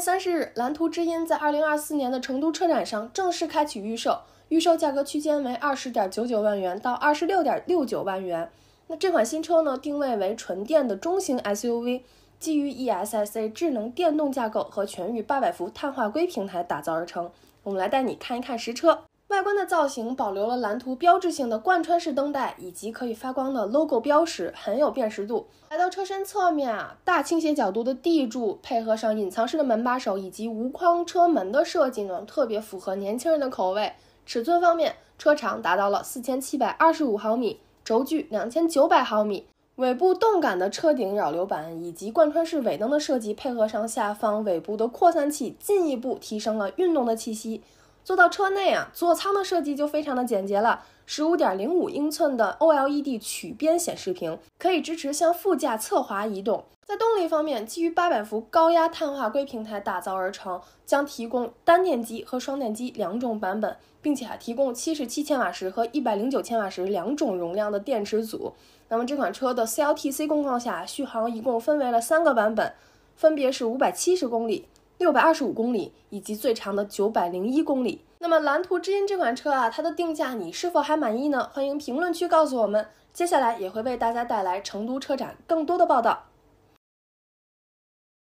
三十日，蓝图之音在二零二四年的成都车展上正式开启预售，预售价格区间为二十点九九万元到二十六点六九万元。那这款新车呢，定位为纯电的中型 SUV，基于 ESSA 智能电动架构和全域八百伏碳化硅平台打造而成。我们来带你看一看实车。外观的造型保留了蓝图标志性的贯穿式灯带以及可以发光的 logo 标识，很有辨识度。来到车身侧面啊，大倾斜角度的地柱，配合上隐藏式的门把手以及无框车门的设计呢，特别符合年轻人的口味。尺寸方面，车长达到了四千七百二十五毫米，轴距两千九百毫米。尾部动感的车顶扰流板以及贯穿式尾灯的设计，配合上下方尾部的扩散器，进一步提升了运动的气息。坐到车内啊，座舱的设计就非常的简洁了。十五点零五英寸的 OLED 曲边显示屏可以支持向副驾侧滑移动。在动力方面，基于八百伏高压碳化硅平台打造而成，将提供单电机和双电机两种版本，并且还提供七十七千瓦时和一百零九千瓦时两种容量的电池组。那么这款车的 CLTC 工况下续航一共分为了三个版本，分别是五百七十公里。六百二十五公里，以及最长的九百零一公里。那么，蓝图知音这款车啊，它的定价你是否还满意呢？欢迎评论区告诉我们。接下来也会为大家带来成都车展更多的报道。